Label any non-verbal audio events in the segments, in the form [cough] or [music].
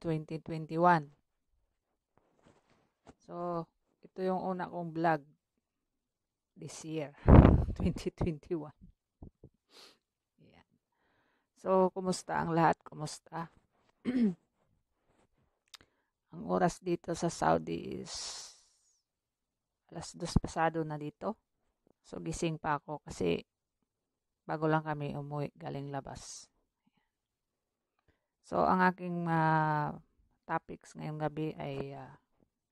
2021. So, ito yung una kong vlog this year, 2021. [laughs] Ayan. So, kumusta ang lahat? Kumusta? [clears throat] ang oras dito sa Saudi is alas dos pasado na dito. So, gising pa ako kasi bago lang kami umuwi galing labas. So, ang aking uh, topics ngayong gabi ay uh,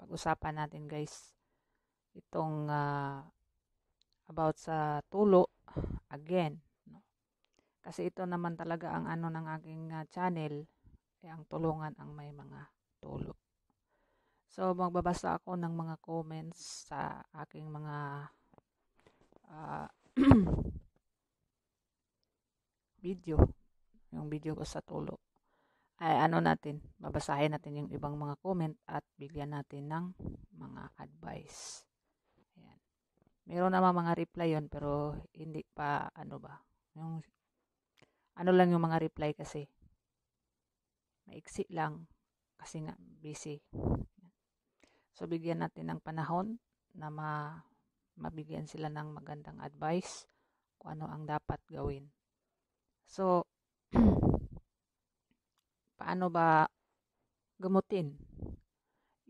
pag-usapan natin guys itong uh, about sa tulo again. No? Kasi ito naman talaga ang ano ng aking uh, channel ay eh, ang tulungan ang may mga tulo. So, magbabasa ako ng mga comments sa aking mga uh, [clears throat] video. Yung video ko sa tulo ay ano natin, babasahin natin yung ibang mga comment at bigyan natin ng mga advice. Ayan. Meron naman mga reply yon pero hindi pa ano ba. Yung, ano lang yung mga reply kasi. Maiksi lang kasi nga busy. So bigyan natin ng panahon na ma mabigyan sila ng magandang advice kung ano ang dapat gawin. So, [clears throat] paano ba gamutin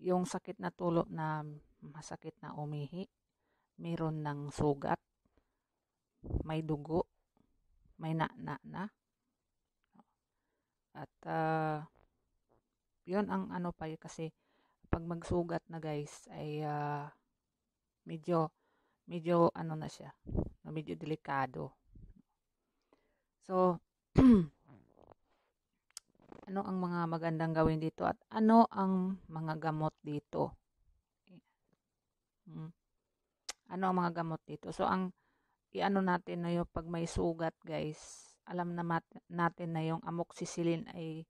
yung sakit na tulo na masakit na umihi, meron ng sugat, may dugo, may na-na na. At uh, yun ang ano pa kasi pag magsugat na guys ay uh, medyo medyo ano na siya, medyo delikado. So [clears throat] ano ang mga magandang gawin dito at ano ang mga gamot dito. Hmm. Ano ang mga gamot dito? So, ang iano natin na yung pag may sugat, guys, alam na natin na yung amoxicillin ay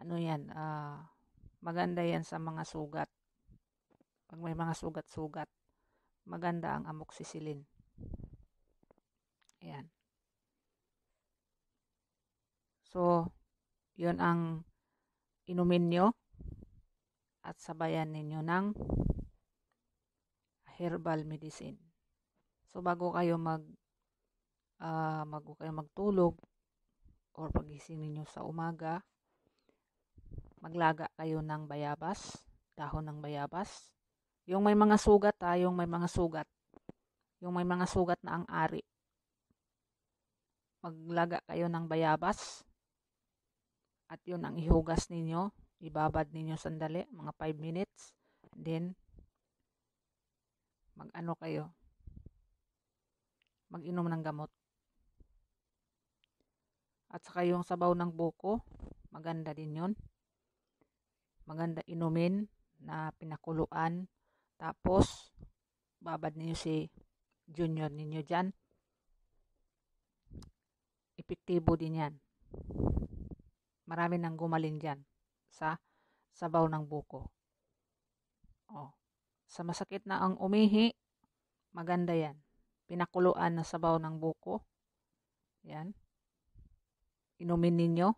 ano yan, uh, maganda yan sa mga sugat. Pag may mga sugat-sugat, maganda ang amoxicillin. Ayan. So, yun ang inumin nyo at sabayan ninyo ng herbal medicine. So bago kayo mag uh, bago kayo magtulog or pagising ninyo sa umaga, maglaga kayo ng bayabas, dahon ng bayabas. Yung may mga sugat ha, ah, yung may mga sugat. Yung may mga sugat na ang ari. Maglaga kayo ng bayabas at yun ang ihugas ninyo. Ibabad ninyo sandali, mga 5 minutes. Then, mag-ano kayo? Mag-inom ng gamot. At saka yung sabaw ng buko, maganda din yun. Maganda inumin na pinakuluan. Tapos, babad niyo si junior ninyo dyan. Epektibo din yan. Marami nang gumaling dyan sa sabaw ng buko. O, oh, sa masakit na ang umihi, maganda yan. Pinakuluan na sabaw ng buko. Yan. Inumin ninyo.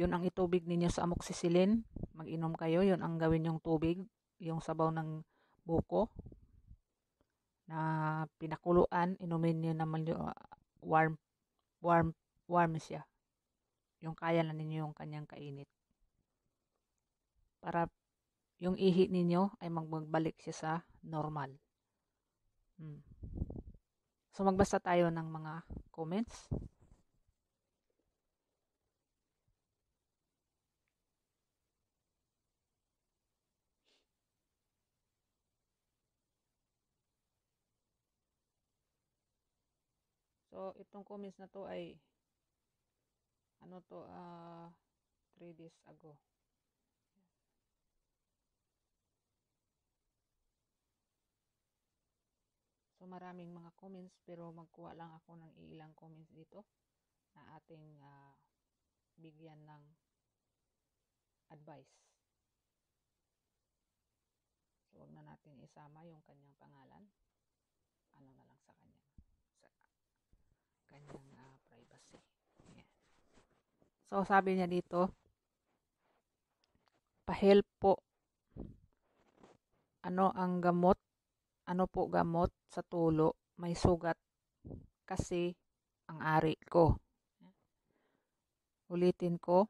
Yun ang itubig ninyo sa amoxicillin. Mag-inom kayo. Yun ang gawin yung tubig. Yung sabaw ng buko na pinakuluan. Inumin nyo naman yung ah, warm, warm, warm siya yung kaya na ninyo yung kanyang kainit. Para yung ihi ninyo ay magbalik siya sa normal. Hmm. So magbasa tayo ng mga comments. So, itong comments na to ay ano to uh, ah, 3 days ago So maraming mga comments pero magkuha lang ako ng ilang comments dito na ating uh, bigyan ng advice. So wag na natin isama yung kanyang pangalan. Ano na lang sa kanya. Sa kanyang uh, privacy. So, sabi niya dito, pahelp po. Ano ang gamot? Ano po gamot sa tulo? May sugat. Kasi ang ari ko. Ulitin ko.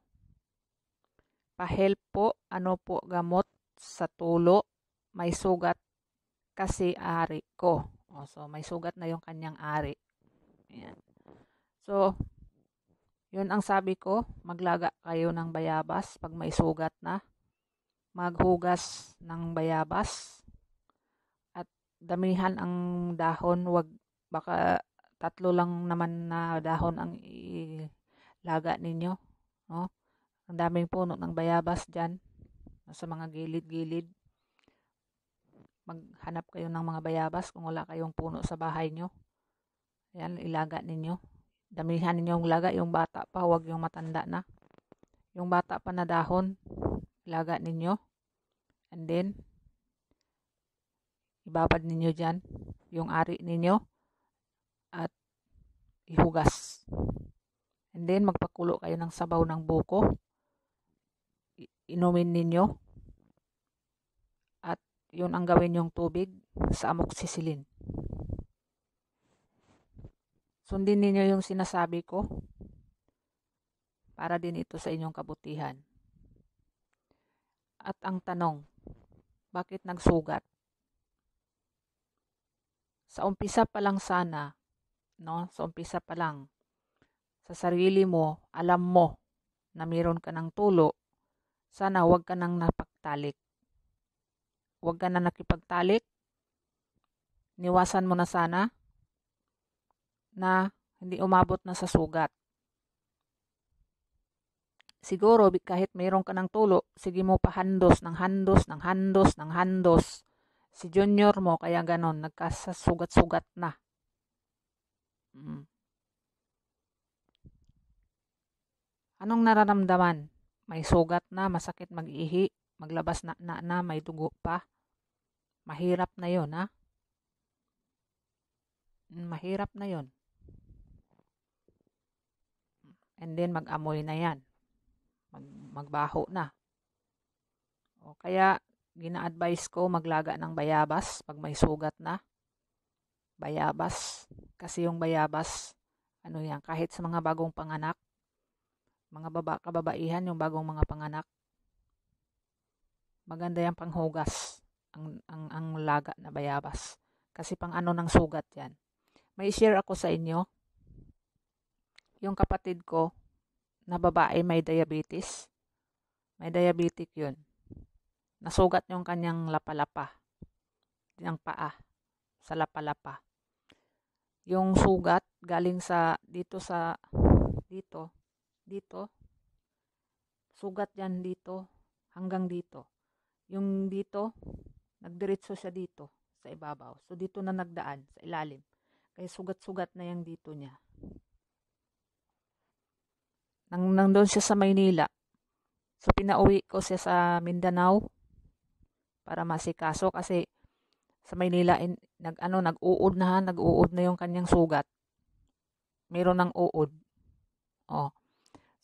Pahelp po. Ano po gamot sa tulo? May sugat. Kasi ari ko. O, so, may sugat na yung kanyang ari. Ayan. So, yun ang sabi ko, maglaga kayo ng bayabas pag may sugat na. Maghugas ng bayabas. At damihan ang dahon, wag baka tatlo lang naman na dahon ang ilaga ninyo, no? Ang daming puno ng bayabas diyan sa mga gilid-gilid. Maghanap kayo ng mga bayabas kung wala kayong puno sa bahay nyo. Ayan, ilaga ninyo damihan ninyo ninyong laga yung bata pa, huwag yung matanda na. Yung bata pa na dahon, laga ninyo. And then, ibabad ninyo dyan yung ari ninyo at ihugas. And then, magpakulo kayo ng sabaw ng buko. Inumin ninyo. At yun ang gawin yung tubig sa sisilin. Sundin ninyo yung sinasabi ko para din ito sa inyong kabutihan. At ang tanong, bakit nagsugat? Sa umpisa pa lang sana, no? Sa umpisa pa lang, sa sarili mo, alam mo na meron ka ng tulo, sana huwag ka nang napagtalik. Huwag ka na nakipagtalik. Niwasan mo na sana na hindi umabot na sa sugat. Siguro kahit mayroon ka ng tulo, sige mo pa handos ng handos ng handos ng handos. Si junior mo kaya ganon, nagkasasugat-sugat na. Mm. Anong nararamdaman? May sugat na, masakit mag-ihi, maglabas na, na na, may dugo pa. Mahirap na yon ha? Mm, mahirap na yon And then mag-amoy na yan. Mag, magbaho na. O kaya gina-advise ko maglaga ng bayabas pag may sugat na. Bayabas. Kasi yung bayabas, ano yan, kahit sa mga bagong panganak, mga baba, kababaihan, yung bagong mga panganak, maganda yung panghugas, ang, ang, ang laga na bayabas. Kasi pang ano ng sugat yan. May share ako sa inyo yung kapatid ko na babae may diabetes. May diabetic yun. Nasugat yung kanyang lapalapa. Yung paa. Sa lapalapa. Yung sugat galing sa dito sa dito dito sugat yan dito hanggang dito yung dito nagdiretso siya dito sa ibabaw so dito na nagdaan sa ilalim kaya sugat-sugat na yung dito niya nang, nandun siya sa Maynila. So, pinauwi ko siya sa Mindanao para masikaso kasi sa Maynila in, nag ano nag-uod na nag-uod na yung kanyang sugat. Meron ng uod. Oh.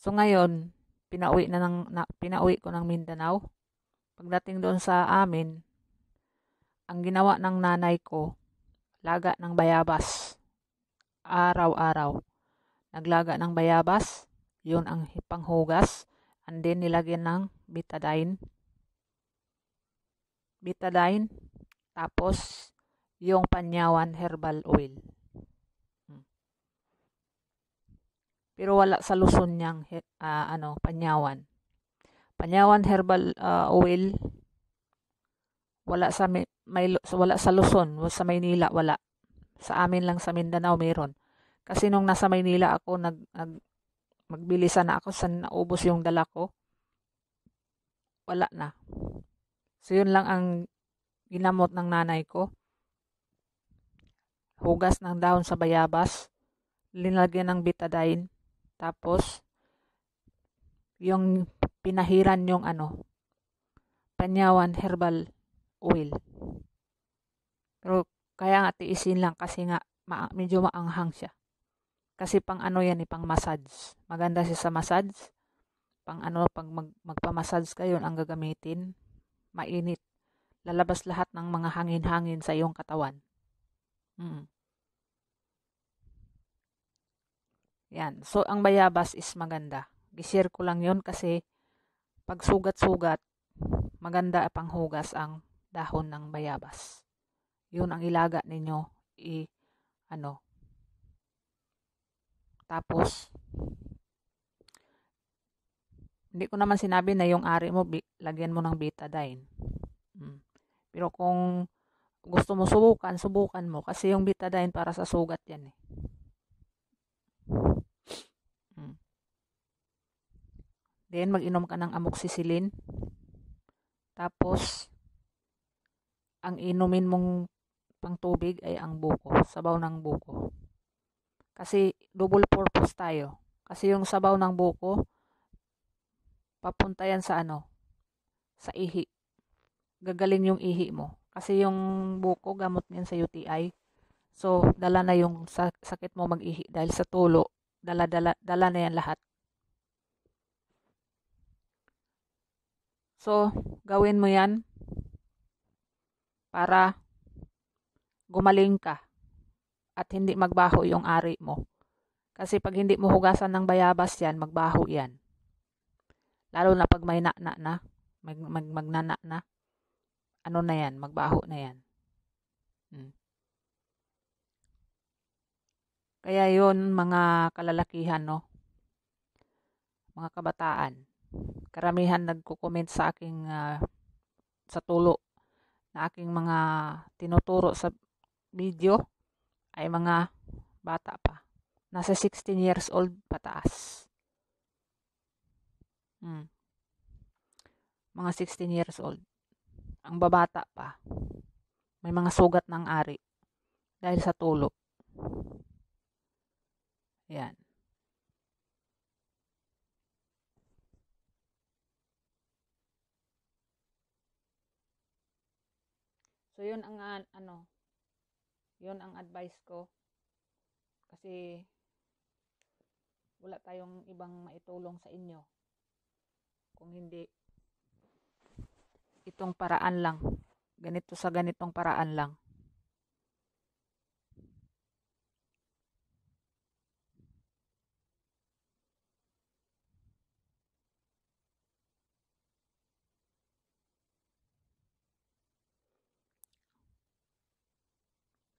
So ngayon, pinauwi na ng na, pinauwi ko ng Mindanao. Pagdating doon sa amin, ang ginawa ng nanay ko, laga ng bayabas. Araw-araw. Naglaga ng bayabas. Yun ang panghugas. And then, nilagyan ng betadine. Betadine. Tapos, yung panyawan herbal oil. Hmm. Pero wala sa Luzon niyang uh, ano, panyawan. Panyawan herbal uh, oil wala sa may, may wala sa Luzon, sa Maynila wala. Sa amin lang sa Mindanao meron. Kasi nung nasa Maynila ako nag, nag magbilisan na ako sa naubos yung dala ko. Wala na. So, yun lang ang ginamot ng nanay ko. Hugas ng dahon sa bayabas. Linalagyan ng betadine. Tapos, yung pinahiran yung ano, panyawan herbal oil. Pero kaya nga tiisin lang kasi nga ma- medyo maanghang siya. Kasi pang ano yan eh, pang massage. Maganda siya sa massage. Pang ano, pang mag, magpamassage kayo ang gagamitin, mainit. Lalabas lahat ng mga hangin-hangin sa iyong katawan. Hmm. Yan. So, ang bayabas is maganda. Gishare ko lang yon kasi pag sugat-sugat, maganda pang hugas ang dahon ng bayabas. Yun ang ilaga ninyo i ano tapos, hindi ko naman sinabi na yung ari mo, lagyan mo ng betadine. Hmm. Pero kung gusto mo subukan, subukan mo. Kasi yung betadine para sa sugat yan eh. Hmm. Then, mag-inom ka ng amoxicillin. Tapos, ang inumin mong pangtubig ay ang buko, sabaw ng buko. Kasi double purpose tayo. Kasi yung sabaw ng buko, papunta yan sa ano? Sa ihi. Gagaling yung ihi mo. Kasi yung buko, gamot niyan sa UTI. So, dala na yung sakit mo mag-ihi dahil sa tulo. Dala, dala, dala na yan lahat. So, gawin mo yan para gumaling ka at hindi magbaho yung ari mo. Kasi pag hindi mo hugasan ng bayabas yan, magbaho yan. Lalo na pag may na-na na, mag, mag, magnana na, ano na yan, magbaho na yan. Hmm. Kaya yon mga kalalakihan, no? Mga kabataan. Karamihan nagko-comment sa aking uh, sa tulo na aking mga tinuturo sa video ay mga bata pa. Nasa 16 years old pataas. Hmm. Mga 16 years old. Ang babata pa. May mga sugat ng ari. Dahil sa tulo. Yan. So yun ang uh, ano yon ang advice ko. Kasi wala tayong ibang maitulong sa inyo. Kung hindi, itong paraan lang. Ganito sa ganitong paraan lang.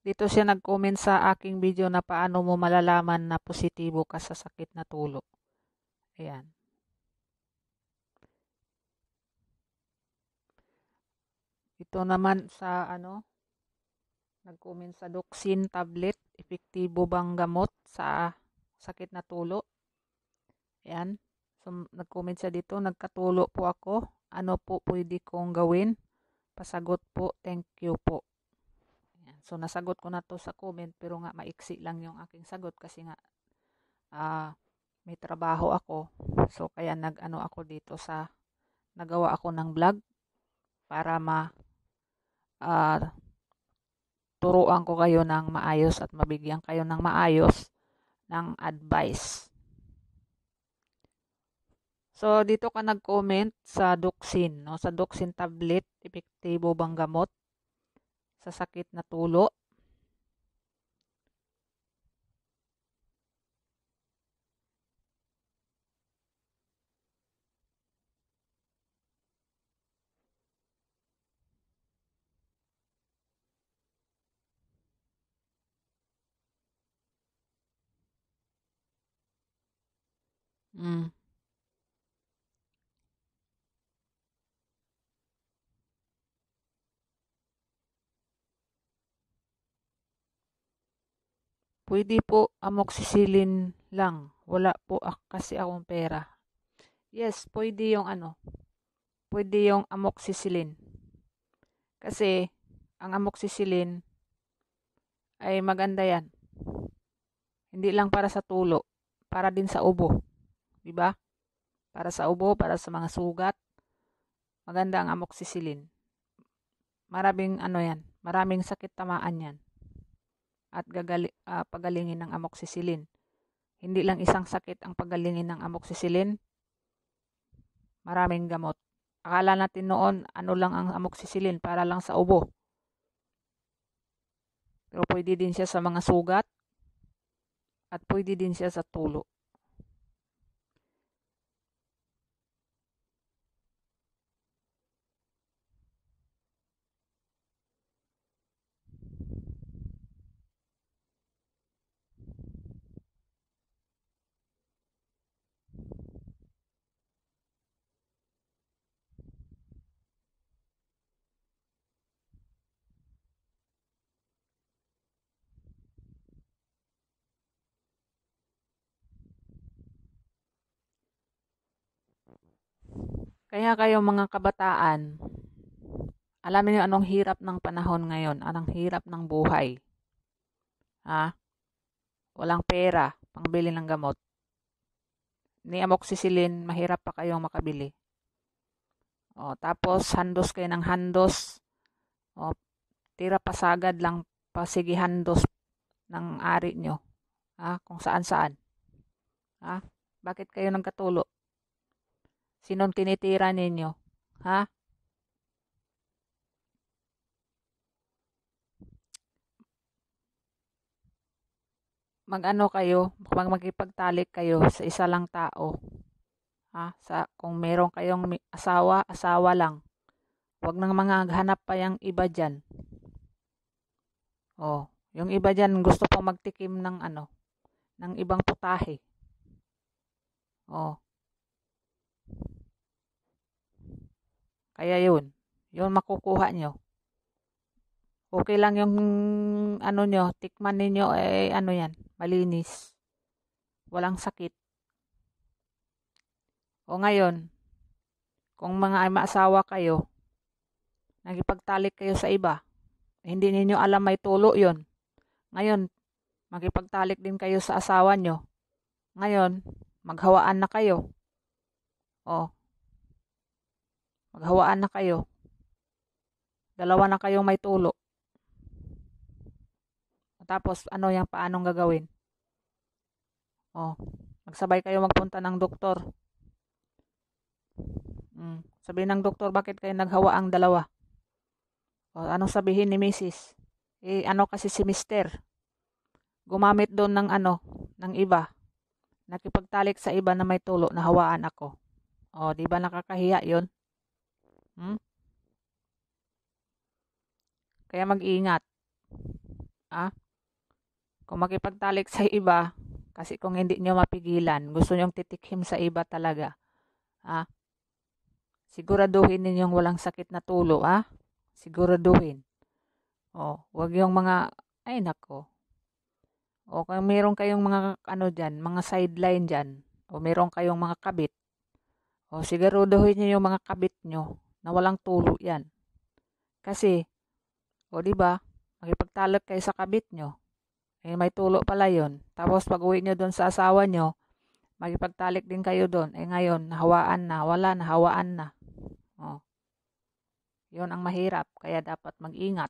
Dito siya nag-comment sa aking video na paano mo malalaman na positibo ka sa sakit na tulo. Ayan. Ito naman sa ano, nag-comment sa Doxin tablet, epektibo bang gamot sa sakit na tulo? Ayan. So, nag-comment siya dito, nagkatulo po ako. Ano po pwede kong gawin? Pasagot po, thank you po. So, nasagot ko na to sa comment pero nga maiksi lang yung aking sagot kasi nga uh, may trabaho ako. So, kaya nag-ano ako dito sa nagawa ako ng vlog para ma uh, turuan ko kayo ng maayos at mabigyan kayo ng maayos ng advice. So, dito ka nag-comment sa Doxin. No? Sa Doxin tablet, epektibo bang gamot? sa sakit na tulo. Mm. Pwede po amoxicillin lang. Wala po ako kasi akong pera. Yes, pwede yung ano. Pwede yung amoxicillin. Kasi, ang amoxicillin ay maganda yan. Hindi lang para sa tulo. Para din sa ubo. 'Di ba? Para sa ubo, para sa mga sugat. Maganda ang amoxicillin. Maraming ano yan. Maraming sakit tamaan yan at gagali, uh, pagalingin ng amoxicillin. Hindi lang isang sakit ang pagalingin ng amoxicillin. Maraming gamot. Akala natin noon ano lang ang amoxicillin para lang sa ubo. Pero pwede din siya sa mga sugat at pwede din siya sa tulo. Kaya kayo mga kabataan, alamin niyo anong hirap ng panahon ngayon, anong hirap ng buhay. Ha? Walang pera, pangbili ng gamot. Ni amoxicillin, mahirap pa kayong makabili. O, tapos, handos kayo ng handos. O, tira pasagad lang, pasigi handos ng ari nyo. Ha? Kung saan saan. Ha? Bakit kayo nagkatulo? Sinong tinitira ninyo? Ha? Mag-ano kayo, mag magipagtalik kayo sa isa lang tao. Ha? Sa, kung meron kayong asawa, asawa lang. Huwag nang mga hanap pa yung iba dyan. Oh, yung iba dyan gusto pang magtikim ng ano, ng ibang putahe. Oh, Kaya yun, yun makukuha nyo. Okay lang yung ano nyo, tikman ninyo, eh ano yan, malinis. Walang sakit. O ngayon, kung mga maasawa kayo, nagipagtalik kayo sa iba, hindi ninyo alam may tulo yon. Ngayon, magipagtalik din kayo sa asawa nyo. Ngayon, maghawaan na kayo. O, Maghawaan na kayo. Dalawa na kayong may tulo. Tapos, ano yung paanong gagawin? Oh, magsabay kayo magpunta ng doktor. Mm. Sabihin ng doktor, bakit kayo naghawa ang dalawa? O, oh, anong sabihin ni Mrs.? Eh, ano kasi si Mister? Gumamit doon ng ano, ng iba. Nakipagtalik sa iba na may tulo na hawaan ako. O, oh, di ba nakakahiya yon? Hmm? Kaya mag-ingat. Ah? Kung makipagtalik sa iba, kasi kung hindi nyo mapigilan, gusto nyong titikhim sa iba talaga. Ah? Siguraduhin ninyong walang sakit na tulo, ah? Siguraduhin. Oh, wag yung mga, ay nako. O oh, kung meron kayong mga ano diyan, mga sideline diyan, o meron kayong mga kabit, o siguraduhin niyo yung mga kabit nyo na walang tulo yan. Kasi, o di ba, makipagtalak kayo sa kabit nyo. Eh, may tulo pala yon. Tapos pag uwi nyo doon sa asawa nyo, magipagtalik din kayo doon. Eh ngayon, nahawaan na. Wala, nahawaan na. Oh. Yun ang mahirap. Kaya dapat mag-ingat.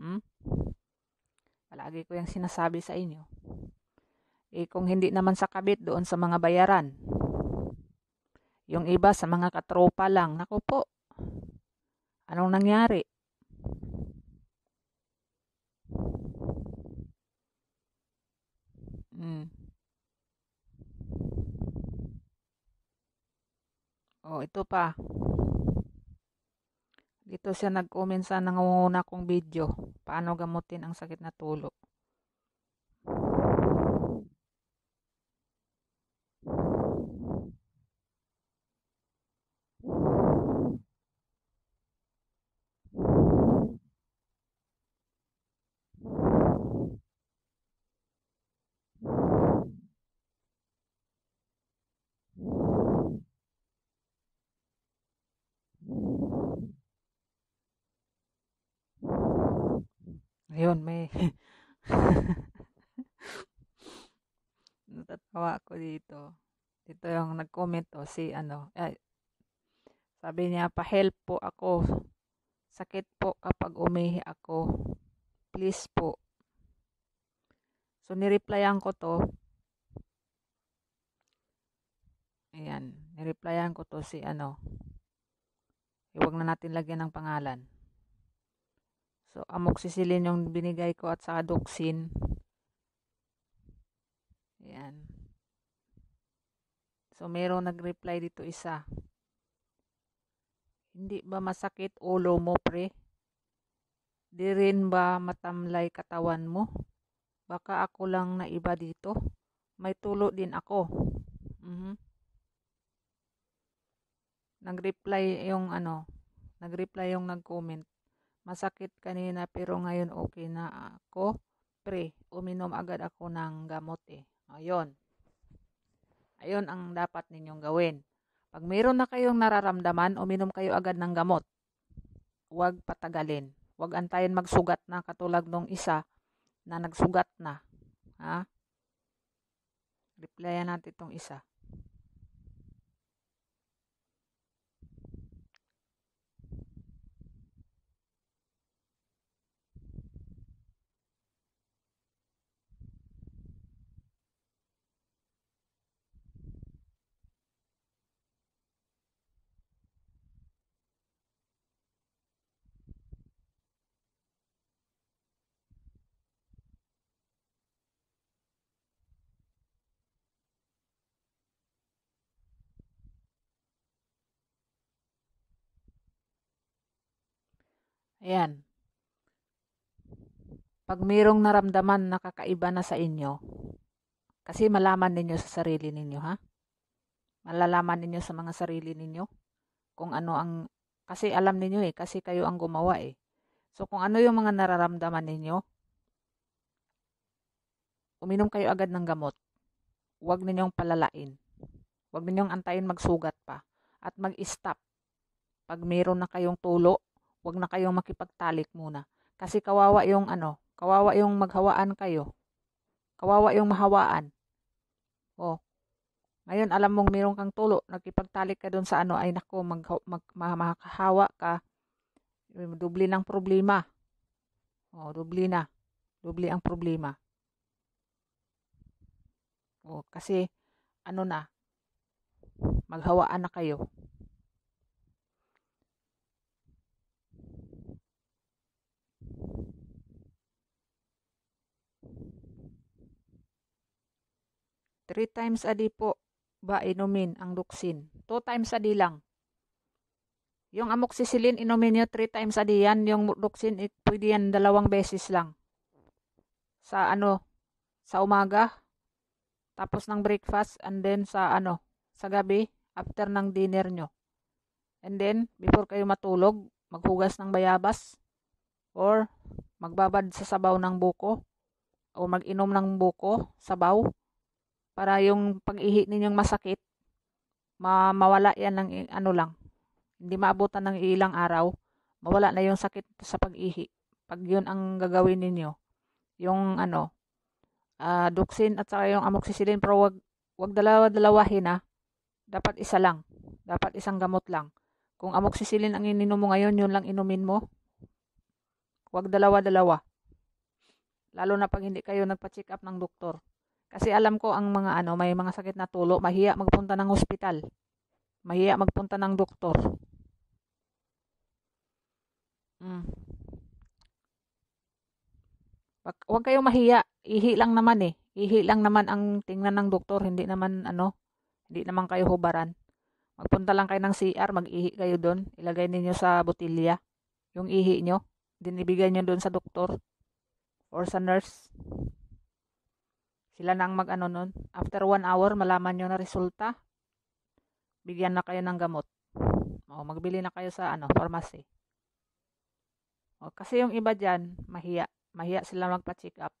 Hmm? Palagi ko yung sinasabi sa inyo. Eh kung hindi naman sa kabit doon sa mga bayaran. Yung iba sa mga katropa lang. Nako po. Anong nangyari? Mm. Oh, ito pa. Dito siya nag-comment sa nangunguna kong video. Paano gamutin ang sakit na tulo? Ayun, may [laughs] natatawa ako dito. Dito yung nag-comment to, oh, si ano, ay, sabi niya, pa-help po ako. Sakit po kapag umihi ako. Please po. So, nireplyan ko to. Ayan, nireplyan ko to si ano. Iwag eh, na natin lagyan ng pangalan. So, amoxicillin yung binigay ko at saka doxin. Ayan. So, meron nag-reply dito isa. Hindi ba masakit ulo mo, pre? Di rin ba matamlay katawan mo? Baka ako lang na iba dito. May tulo din ako. Mm -hmm. Nag-reply yung ano, nag-reply yung nag-comment. Masakit kanina pero ngayon okay na ako. Pre, uminom agad ako ng gamot eh. Ayun. Ayun ang dapat ninyong gawin. Pag mayroon na kayong nararamdaman, uminom kayo agad ng gamot. Huwag patagalin. Huwag antayin magsugat na katulad nung isa na nagsugat na. Ha? Replyan natin itong isa. Ayan. Pag mayroong naramdaman na kakaiba na sa inyo, kasi malaman ninyo sa sarili ninyo, ha? Malalaman ninyo sa mga sarili ninyo kung ano ang, kasi alam ninyo eh, kasi kayo ang gumawa eh. So kung ano yung mga nararamdaman ninyo, uminom kayo agad ng gamot. Huwag ninyong palalain. Huwag ninyong antayin magsugat pa at mag-stop. Pag mayroon na kayong tulo wag na kayong makipagtalik muna. Kasi kawawa yung ano, kawawa yung maghawaan kayo. Kawawa yung mahawaan. Oh. Ngayon alam mong meron kang tulo, nagkipagtalik ka doon sa ano, ay nako mag, mag, mag makahawa ka. Dubli ng problema. Oh, dubli na. Dubli ang problema. Oh, kasi ano na, maghawaan na kayo. 3 times a day po ba inumin ang duksin? 2 times a day lang. Yung amoxicillin, inumin nyo 3 times a day yan. Yung duksin, it, eh, pwede yan dalawang beses lang. Sa ano, sa umaga, tapos ng breakfast, and then sa ano, sa gabi, after ng dinner nyo. And then, before kayo matulog, maghugas ng bayabas or magbabad sa sabaw ng buko o mag-inom ng buko, sabaw, para yung pag-ihi ninyong masakit, ma mawala yan ng ano lang. Hindi maabutan ng ilang araw, mawala na yung sakit sa pag-ihi. Pag yun ang gagawin ninyo, yung ano, uh, ah, duxin at saka yung amoxicillin, pero wag, wag dalawa-dalawahin ha. Dapat isa lang. Dapat isang gamot lang. Kung amoxicillin ang ininom mo ngayon, yun lang inumin mo. Wag dalawa-dalawa. Lalo na pag hindi kayo nagpa-check up ng doktor. Kasi alam ko ang mga ano, may mga sakit na tulo, mahiya magpunta ng hospital. Mahiya magpunta ng doktor. Mm. Wag, wag kayong mahiya. Ihi lang naman eh. Ihi lang naman ang tingnan ng doktor. Hindi naman ano, hindi naman kayo hubaran. Magpunta lang kayo ng CR, mag-ihi kayo doon. Ilagay ninyo sa botilya. Yung ihi nyo, dinibigay nyo doon sa doktor or sa nurse. Sila na ang mag-ano nun. After one hour, malaman nyo na resulta. Bigyan na kayo ng gamot. O, magbili na kayo sa ano, pharmacy. O, kasi yung iba dyan, mahiya. Mahiya sila magpa-check up.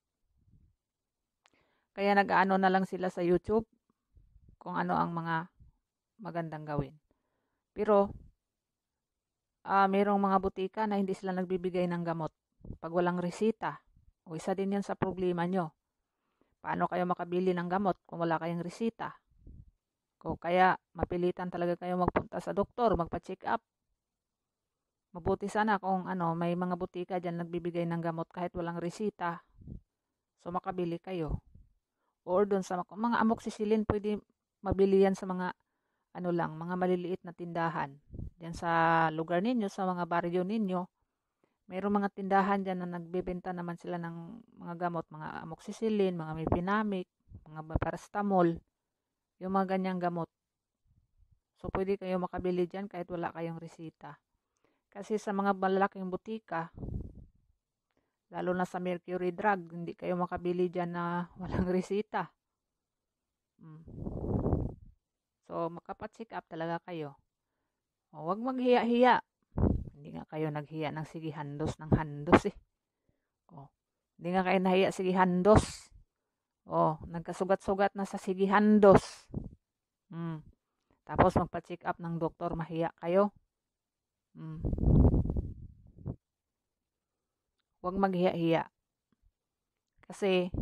Kaya nag-ano na lang sila sa YouTube kung ano ang mga magandang gawin. Pero, uh, mayroong mga butika na hindi sila nagbibigay ng gamot pag walang resita. O isa din yan sa problema nyo. Paano kayo makabili ng gamot kung wala kayong resita? O kaya mapilitan talaga kayo magpunta sa doktor, magpa-check up. Mabuti sana kung ano, may mga butika diyan nagbibigay ng gamot kahit walang resita. So makabili kayo. Or doon sa mga amoxicillin, pwede mabili yan sa mga ano lang, mga maliliit na tindahan. Diyan sa lugar ninyo, sa mga baryo ninyo, Mayroong mga tindahan dyan na nagbebenta naman sila ng mga gamot, mga amoxicillin, mga mifenamic, mga paracetamol, yung mga ganyang gamot. So, pwede kayo makabili dyan kahit wala kayong resita. Kasi sa mga malalaking butika, lalo na sa mercury drug, hindi kayo makabili dyan na [laughs] walang resita. Hmm. So, makapatsik up talaga kayo. O, huwag maghiya-hiya hindi nga kayo naghiya ng sige handos ng handos eh. Oh, hindi nga kayo nahiya sige handos. Oh, nagkasugat-sugat na sa sige handos. Hmm. Tapos magpa-check up ng doktor, mahiya kayo. Hmm. Huwag maghiya-hiya. Kasi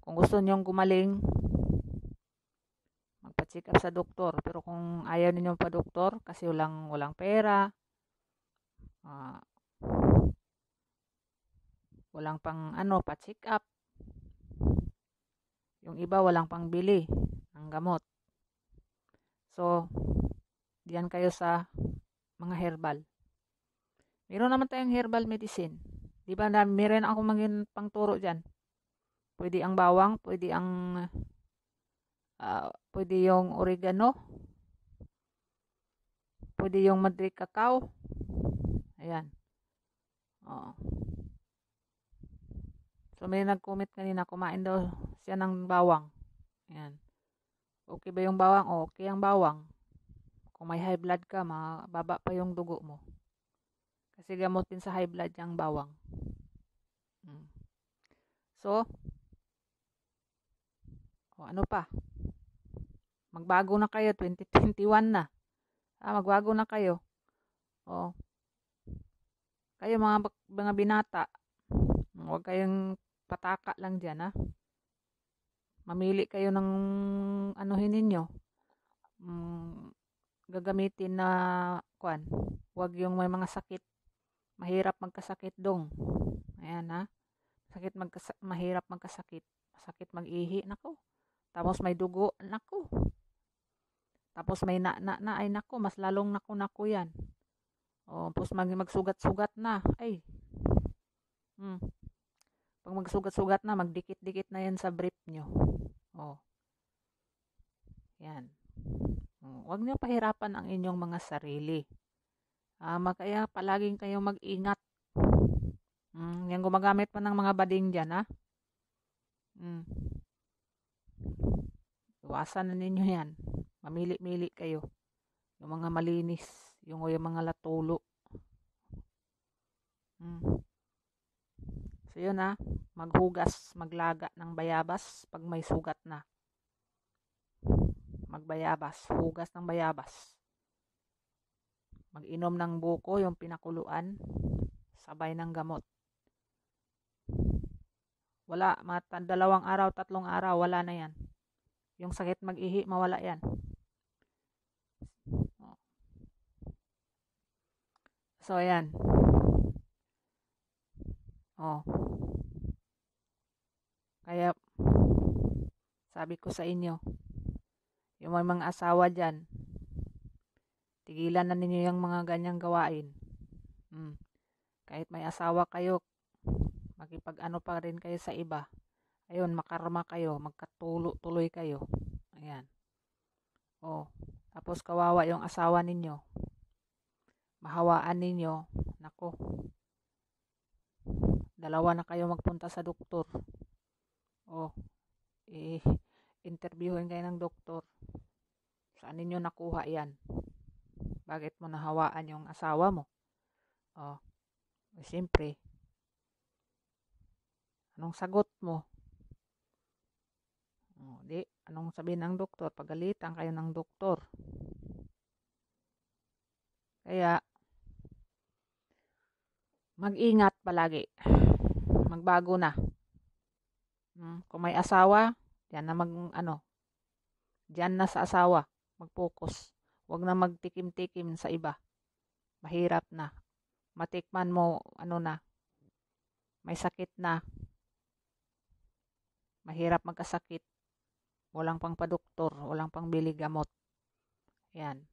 kung gusto niyong gumaling, pa-check up sa doktor. Pero kung ayaw ninyong pa-doktor kasi walang, walang pera, uh, walang pang ano, pa-check up. Yung iba walang pang bili ng gamot. So, diyan kayo sa mga herbal. Meron naman tayong herbal medicine. Di ba, na meron ako maging pangturo diyan. Pwede ang bawang, pwede ang uh, pwede yung oregano, pwede yung Madrid cacao. Ayan. Oo. So, may nag-comment kanina, kumain daw siya ng bawang. Ayan. Okay ba yung bawang? Okay ang bawang. Kung may high blood ka, mababa pa yung dugo mo. Kasi gamutin sa high blood yung bawang. Hmm. So, o ano pa? Magbago na kayo, 2021 na. Ah, magbago na kayo. Oh. Kayo mga mga binata, huwag kayong pataka lang diyan, ha. Ah. Mamili kayo ng anuhin ninyo. Mm, gagamitin na kwan. Huwag yung may mga sakit. Mahirap magkasakit dong. Ayan ha. Ah. Sakit magkasa- mahirap magkasakit. Masakit mag-ihi. Nako. Tapos may dugo. Nako. Tapos may na, na, na ay nako, mas lalong nako nako yan. O, oh, tapos mag, magsugat-sugat na. Ay. Hmm. Pag magsugat-sugat na, magdikit-dikit na yan sa brief nyo. O. Oh. Yan. Huwag oh, niyo pahirapan ang inyong mga sarili. Ah, kaya palaging kayong mag-ingat. Mm, yan gumagamit pa ng mga bading dyan, ha? Ah. Mm. Iwasan na ninyo yan. Mamili-mili kayo. Yung mga malinis, yung, yung mga latulo. Hmm. So yun ha, ah. maghugas, maglaga ng bayabas pag may sugat na. Magbayabas, hugas ng bayabas. Mag-inom ng buko, yung pinakuluan, sabay ng gamot. Wala, mga dalawang araw, tatlong araw, wala na yan. Yung sakit mag-ihi, mawala yan. So, ayan. Oh. Kaya, sabi ko sa inyo, yung may mga asawa dyan, tigilan na ninyo yung mga ganyang gawain. Hmm. Kahit may asawa kayo, makipag-ano pa rin kayo sa iba. Ayun, makarma kayo, magkatulo-tuloy kayo. Ayan. O, oh, tapos kawawa yung asawa ninyo. Mahawaan ninyo. Nako. Dalawa na kayo magpunta sa doktor. O, eh, interviewin kayo ng doktor. Saan ninyo nakuha yan? Bakit mo nahawaan yung asawa mo? O, oh, eh, siyempre. Anong sagot mo? O, oh, di, anong sabihin ng doktor? Pagalitan kayo ng doktor. Kaya, mag-ingat palagi. Magbago na. Hmm, kung may asawa, diyan na mag, ano, diyan na sa asawa. Mag-focus. Huwag na magtikim-tikim sa iba. Mahirap na. Matikman mo, ano na, may sakit na. Mahirap magkasakit. Walang pang padoktor, walang pang bili gamot. Yan.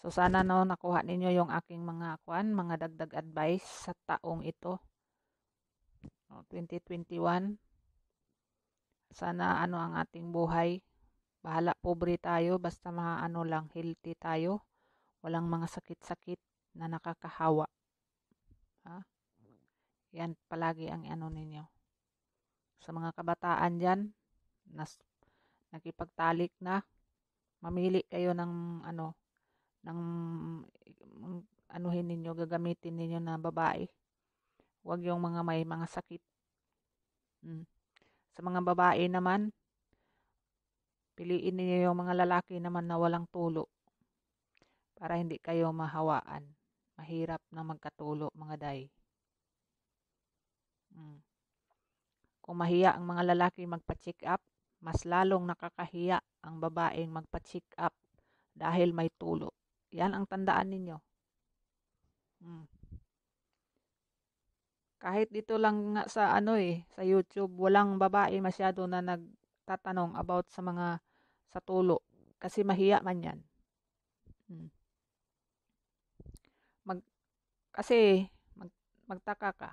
So sana no nakuha ninyo yung aking mga kwan, mga dagdag advice sa taong ito. 2021. Sana ano ang ating buhay. Bahala pobre tayo basta mga ano lang healthy tayo. Walang mga sakit-sakit na nakakahawa. Ha? Yan palagi ang ano ninyo. Sa mga kabataan diyan, nas nakipagtalik na mamili kayo ng ano ng mm, anuhin ninyo gagamitin ninyo na babae huwag yung mga may mga sakit hmm. sa mga babae naman piliin niyo yung mga lalaki naman na walang tulo para hindi kayo mahawaan mahirap na magkatulo mga day hmm. kung mahiya ang mga lalaki magpa-check up mas lalong nakakahiya ang babaeng magpa-check up dahil may tulo. Yan ang tandaan ninyo. Hmm. Kahit dito lang nga sa ano eh, sa YouTube, walang babae masyado na nagtatanong about sa mga sa tulo kasi mahiya man yan. Hmm. Mag, kasi mag, magtaka ka.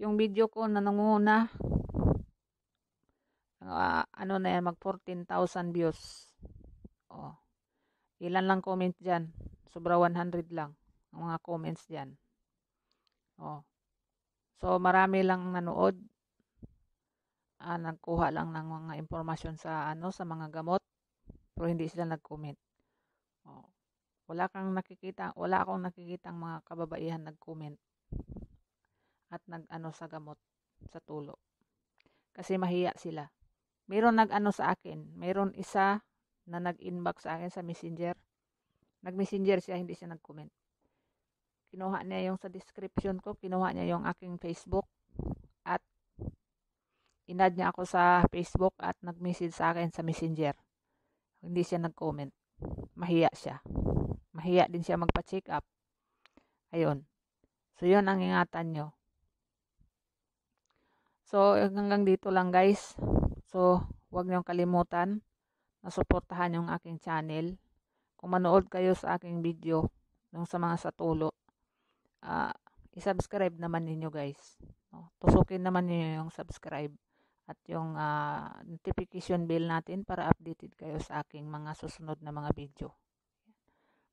Yung video ko na nanguna, uh, ano na yan, mag 14,000 views. Oh. Ilan lang comment dyan? Sobra 100 lang ang mga comments dyan. Oh. So, marami lang nanood. Ah, nagkuha lang ng mga impormasyon sa ano sa mga gamot pero hindi sila nag-comment. Oh. Wala kang nakikita, wala akong nakikitang mga kababaihan nag-comment at nag-ano sa gamot sa tulo. Kasi mahiya sila. Meron nag-ano sa akin. Meron isa na nag-inbox sa akin sa messenger. Nag-messenger siya, hindi siya nag-comment. Kinuha niya yung sa description ko, kinuha niya yung aking Facebook at inad niya ako sa Facebook at nag-message sa akin sa messenger. Hindi siya nag-comment. Mahiya siya. Mahiya din siya magpa-check up. Ayun. So, yun ang ingatan nyo. So, hanggang dito lang guys. So, huwag niyong kalimutan na suportahan yung aking channel. Kung manood kayo sa aking video, nung sa mga sa tulo, uh, isubscribe naman ninyo guys. No? Tusukin naman ninyo yung subscribe at yung uh, notification bell natin para updated kayo sa aking mga susunod na mga video.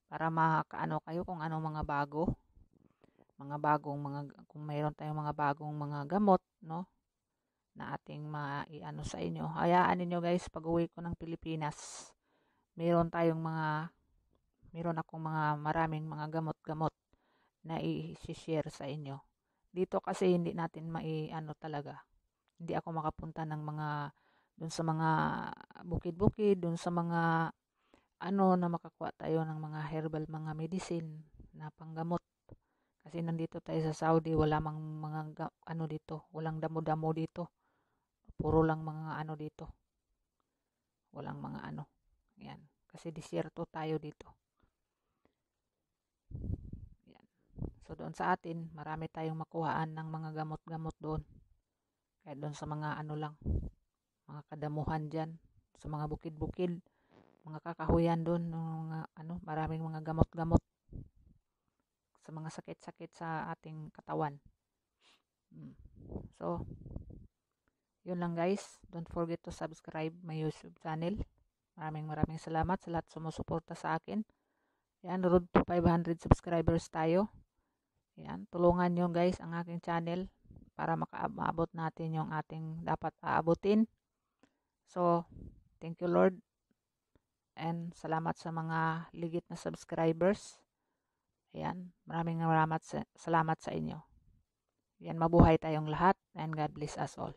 Para makaano kayo kung anong mga bago mga bagong mga kung mayroon tayong mga bagong mga gamot no na ating maiano sa inyo. Hayaan ninyo guys, pag uwi ko ng Pilipinas, meron tayong mga, meron akong mga maraming mga gamot-gamot na i-share sa inyo. Dito kasi hindi natin maiano talaga. Hindi ako makapunta ng mga, dun sa mga bukid-bukid, dun sa mga ano na makakuha tayo ng mga herbal mga medicine na panggamot. Kasi nandito tayo sa Saudi, wala mang mga ano dito, walang damo-damo dito. Puro lang mga ano dito. Walang mga ano. Yan. Kasi disyerto tayo dito. Yan. So doon sa atin, marami tayong makuhaan ng mga gamot-gamot doon. Kaya doon sa mga ano lang, mga kadamuhan dyan, sa mga bukid-bukid, mga kakahuyan doon, mga ano, maraming mga gamot-gamot sa mga sakit-sakit sa ating katawan. Hmm. So, yun lang guys. Don't forget to subscribe my YouTube channel. Maraming maraming salamat sa lahat sumusuporta sa akin. Yan, road to 500 subscribers tayo. Yan, tulungan nyo guys ang aking channel para makaabot natin yung ating dapat aabutin. So, thank you Lord. And salamat sa mga ligit na subscribers. Ayan, maraming salamat sa, salamat sa inyo. Yan, mabuhay tayong lahat and God bless us all.